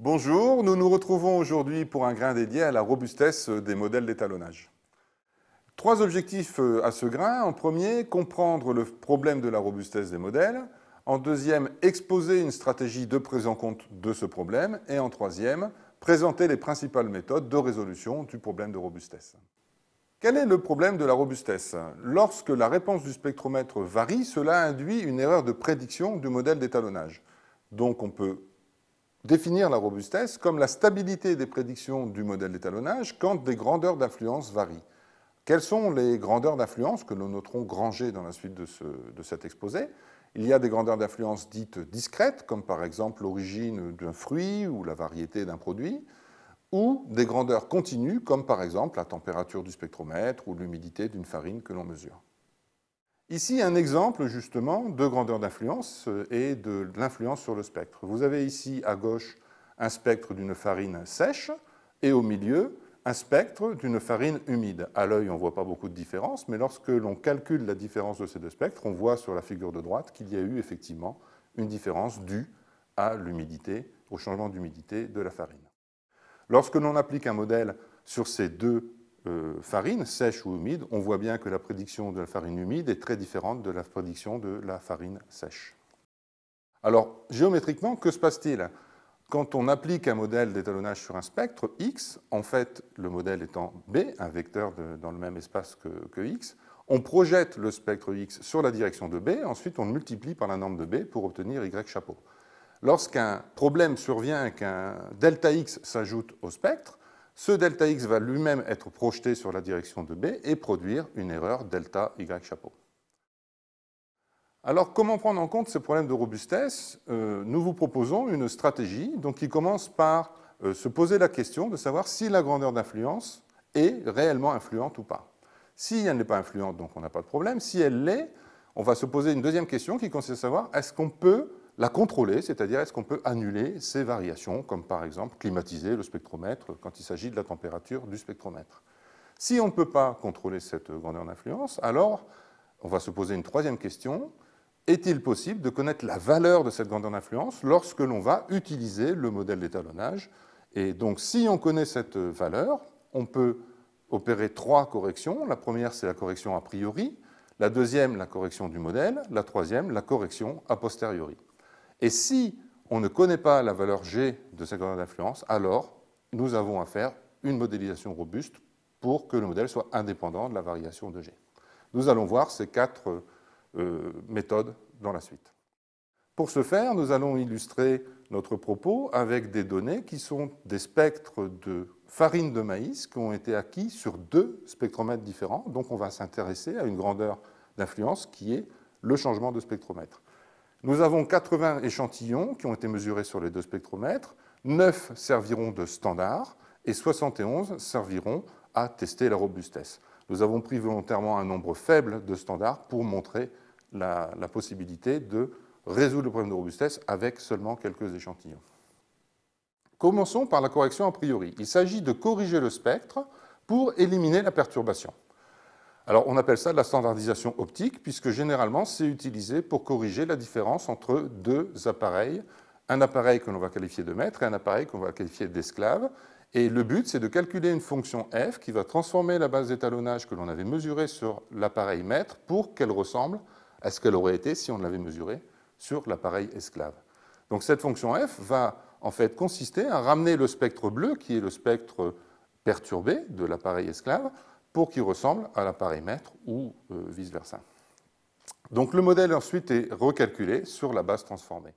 Bonjour, nous nous retrouvons aujourd'hui pour un grain dédié à la robustesse des modèles d'étalonnage. Trois objectifs euh, à ce grain. En premier, comprendre le problème de la robustesse des modèles. En deuxième, exposer une stratégie de prise en compte de ce problème. Et en troisième, présenter les principales méthodes de résolution du problème de robustesse. Quel est le problème de la robustesse Lorsque la réponse du spectromètre varie, cela induit une erreur de prédiction du modèle d'étalonnage. Donc on peut définir la robustesse comme la stabilité des prédictions du modèle d'étalonnage quand des grandeurs d'influence varient. Quelles sont les grandeurs d'influence que nous noterons granger dans la suite de cet exposé Il y a des grandeurs d'influence dites discrètes, comme par exemple l'origine d'un fruit ou la variété d'un produit, ou des grandeurs continues, comme par exemple la température du spectromètre ou l'humidité d'une farine que l'on mesure. Ici, un exemple justement de grandeur d'influence euh, et de l'influence sur le spectre. Vous avez ici à gauche un spectre d'une farine sèche et au milieu un spectre d'une farine humide. À l'œil, on ne voit pas beaucoup de différence, mais lorsque l'on calcule la différence de ces deux spectres, on voit sur la figure de droite qu'il y a eu effectivement une différence due à l'humidité, au changement d'humidité de la farine. Lorsque l'on applique un modèle sur ces deux euh, farine, sèche ou humide, on voit bien que la prédiction de la farine humide est très différente de la prédiction de la farine sèche. Alors, géométriquement, que se passe-t-il Quand on applique un modèle d'étalonnage sur un spectre, X, en fait, le modèle étant B, un vecteur dans le même espace que, X, on projette le spectre X sur la direction de B, ensuite on le multiplie par la norme de B pour obtenir Y chapeau. Lorsqu'un problème survient qu'un delta X s'ajoute au spectre, ce delta x va lui-même être projeté sur la direction de B et produire une erreur delta y chapeau. Alors, comment prendre en compte ce problème de robustesse euh, Nous vous proposons une stratégie donc, qui commence par euh, se poser la question de savoir si la grandeur d'influence est réellement influente ou pas. Si elle n'est pas influente, donc on n'a pas de problème. Si elle l'est, on va se poser une deuxième question qui consiste à savoir est-ce qu'on peut la contrôler, c'est-à-dire est-ce qu'on peut annuler ces variations, comme par exemple climatiser le spectromètre quand il s'agit de la température du spectromètre. Si on ne peut pas contrôler cette grandeur d'influence, alors on va se poser une troisième question. Est-il possible de connaître la valeur de cette grandeur d'influence lorsque l'on va utiliser le modèle d'étalonnage Et donc si on connaît cette valeur, on peut opérer trois corrections. La première, c'est la correction a priori. La deuxième, la correction du modèle. La troisième, la correction a posteriori. Et si on ne connaît pas la valeur G de cette grandeur d'influence, alors nous avons à faire une modélisation robuste pour que le modèle soit indépendant de la variation de G. Nous allons voir ces quatre euh, méthodes dans la suite. Pour ce faire, nous allons illustrer notre propos avec des données qui sont des spectres de farine de maïs qui ont été acquis sur deux spectromètres différents. Donc on va s'intéresser à une grandeur d'influence qui est le changement de spectromètre. Nous avons 80 échantillons qui ont été mesurés sur les deux spectromètres, 9 serviront de standard et 71 serviront à tester la robustesse. Nous avons pris volontairement un nombre faible de standards pour montrer la, la possibilité de résoudre le problème de robustesse avec seulement quelques échantillons. Commençons par la correction a priori. Il s'agit de corriger le spectre pour éliminer la perturbation. Alors on appelle ça la standardisation optique, puisque généralement c'est utilisé pour corriger la différence entre deux appareils, un appareil que l'on va qualifier de maître et un appareil qu'on va qualifier d'esclave. Et le but, c'est de calculer une fonction f qui va transformer la base d'étalonnage que l'on avait mesurée sur l'appareil maître pour qu'elle ressemble à ce qu'elle aurait été si on l'avait mesurée sur l'appareil esclave. Donc cette fonction f va en fait consister à ramener le spectre bleu, qui est le spectre perturbé de l'appareil esclave, pour qu'il ressemble à l'appareil maître ou euh, vice-versa. Donc le modèle ensuite est recalculé sur la base transformée.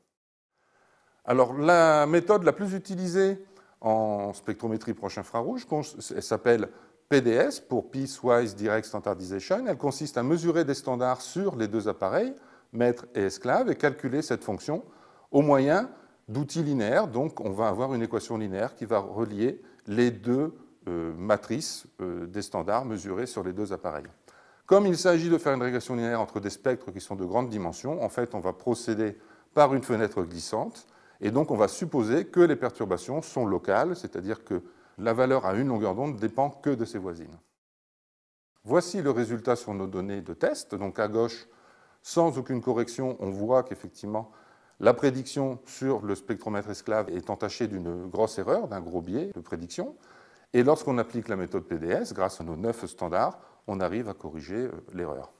Alors la méthode la plus utilisée en spectrométrie proche infrarouge s'appelle PDS pour Piecewise Direct Standardization. Elle consiste à mesurer des standards sur les deux appareils, maître et esclave, et calculer cette fonction au moyen d'outils linéaires. Donc on va avoir une équation linéaire qui va relier les deux euh, matrice euh, des standards mesurés sur les deux appareils. Comme il s'agit de faire une régression linéaire entre des spectres qui sont de grande dimensions, en fait, on va procéder par une fenêtre glissante, et donc on va supposer que les perturbations sont locales, c'est-à-dire que la valeur à une longueur d'onde dépend que de ses voisines. Voici le résultat sur nos données de test. Donc à gauche, sans aucune correction, on voit qu'effectivement, la prédiction sur le spectromètre esclave est entachée d'une grosse erreur, d'un gros biais de prédiction. Et lorsqu'on applique la méthode PDS, grâce à nos neuf standards, on arrive à corriger euh, l'erreur.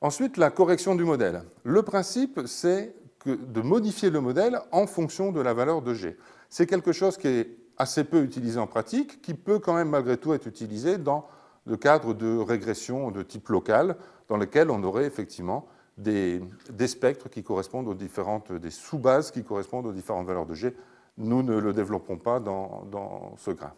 Ensuite, la correction du modèle. Le principe, c'est de modifier le modèle en fonction de la valeur de G. C'est quelque chose qui est assez peu utilisé en pratique, qui peut quand même malgré tout être utilisé dans le cadre de régression de type local, dans lequel on aurait effectivement des, spectres qui correspondent aux différentes, des sous-bases qui correspondent aux différentes valeurs de G nous ne le développons pas dans, ce grain.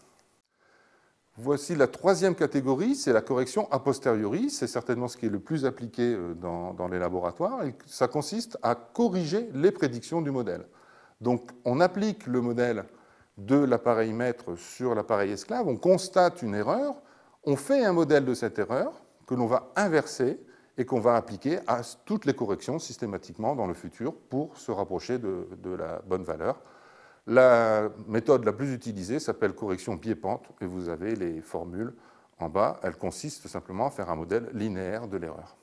Voici la troisième catégorie, c'est la correction a posteriori. C'est certainement ce qui est le plus appliqué euh, dans, les laboratoires. Et ça consiste à corriger les prédictions du modèle. Donc on applique le modèle de l'appareil maître sur l'appareil esclave, on constate une erreur, on fait un modèle de cette erreur que l'on va inverser et qu'on va appliquer à toutes les corrections systématiquement dans le futur pour se rapprocher de la bonne valeur. La méthode la plus utilisée s'appelle correction biais pente et vous avez les formules en bas. Elle consiste simplement à faire un modèle linéaire de l'erreur.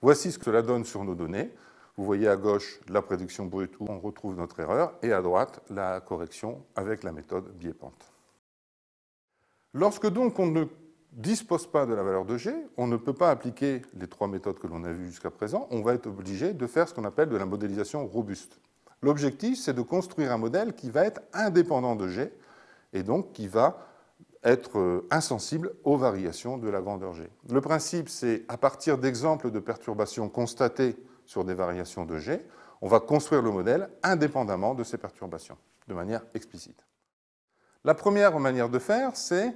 Voici ce que cela donne sur nos données. Vous voyez à gauche la prédiction brute où on retrouve notre erreur et à droite la correction avec la méthode biais-pente. Lorsque donc on ne dispose pas de la valeur de g, on ne peut pas appliquer les trois méthodes que l'on a vues jusqu'à présent, on va être obligé de faire ce qu'on appelle de la modélisation robuste. L'objectif, c'est de construire un modèle qui va être indépendant de G et donc qui va être euh, insensible aux variations de la grandeur G. Le principe, c'est à partir d'exemples de perturbations constatées sur des variations de G, on va construire le modèle indépendamment de ces perturbations, de manière explicite. La première manière de faire, c'est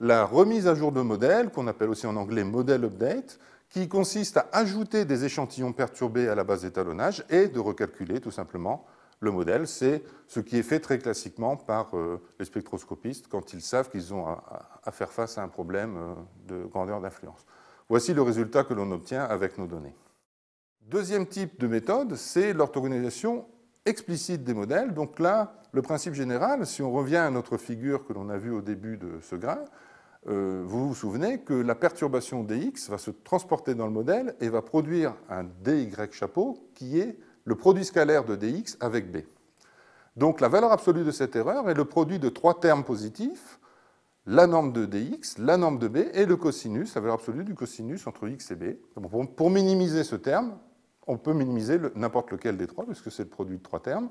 la remise à jour de modèle, qu'on appelle aussi en anglais model update, qui consiste à ajouter des échantillons perturbés à la base d'étalonnage et de recalculer tout simplement le modèle. C'est ce qui est fait très classiquement par euh, les spectroscopistes quand ils savent qu'ils ont à faire face à un problème euh, de grandeur d'influence. Voici le résultat que l'on obtient avec nos données. Deuxième type de méthode, c'est l'orthogonalisation explicite des modèles. Donc là, le principe général, si on revient à notre figure que l'on a vue au début de ce grain, euh, vous vous souvenez que la perturbation dx va se transporter dans le modèle et va produire un dy chapeau qui est le produit scalaire de dx avec b. Donc la valeur absolue de cette erreur est le produit de trois termes positifs, la norme de dx, la norme de b et le cosinus, la valeur absolue du cosinus entre x et b. pour minimiser ce terme, on peut minimiser n'importe lequel des trois, puisque c'est le produit de trois termes.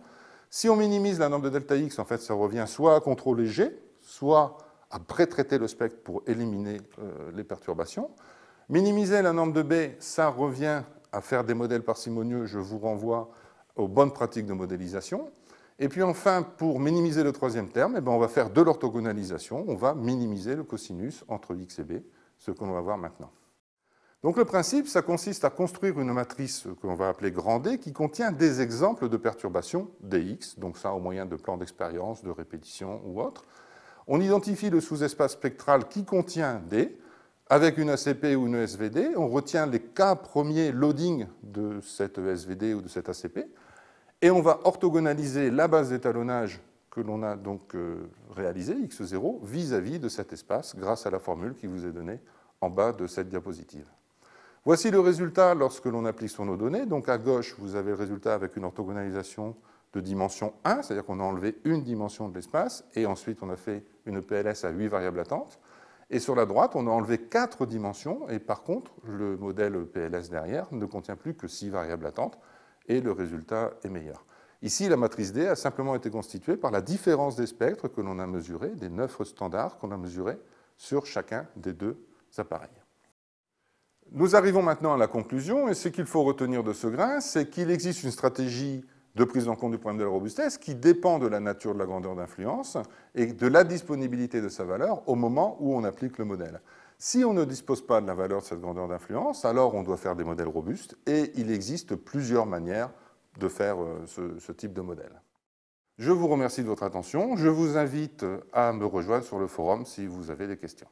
Si on minimise la norme de delta x, en fait, ça revient soit à contrôler g, soit à pré-traiter le spectre pour éliminer euh, les perturbations. Minimiser la norme de B, ça revient à faire des modèles parcimonieux, je vous renvoie aux bonnes pratiques de modélisation. Et puis enfin, pour minimiser le troisième terme, eh bien, on va faire de l'orthogonalisation, on va minimiser le cosinus entre x et b, ce qu'on va voir maintenant. Donc le principe, ça consiste à construire une matrice qu'on va appeler grand D qui contient des exemples de perturbations dx, donc ça au moyen de plans d'expérience, de répétition ou autre, on identifie le sous-espace spectral qui contient D, avec une ACP ou une SVD, on retient les cas premiers loading de cette SVD ou de cette ACP, et on va orthogonaliser la base d'étalonnage que l'on a donc euh, réalisée, X0, vis-à-vis -vis de cet espace grâce à la formule qui vous est donnée en bas de cette diapositive. Voici le résultat lorsque l'on applique sur nos données. Donc à gauche, vous avez le résultat avec une orthogonalisation de dimension 1, c'est-à-dire qu'on a enlevé une dimension de l'espace, et ensuite on a fait une e PLS à 8 variables latentes. Et sur la droite, on a enlevé 4 dimensions, et par contre, le modèle e PLS derrière ne contient plus que 6 variables latentes, et le résultat est meilleur. Ici, la matrice D a simplement été constituée par la différence des spectres que l'on a mesurés, des 9 standards qu'on a mesurés sur chacun des deux appareils. Nous arrivons maintenant à la conclusion, et ce qu'il faut retenir de ce grain, c'est qu'il existe une stratégie de prise en compte du problème de la robustesse qui dépend de la nature de la grandeur d'influence et de la disponibilité de sa valeur au moment où on applique le modèle. Si on ne dispose pas de la valeur de cette grandeur d'influence, alors on doit faire des modèles robustes et il existe plusieurs manières de faire euh, ce, type de modèle. Je vous remercie de votre attention. Je vous invite à me rejoindre sur le forum si vous avez des questions.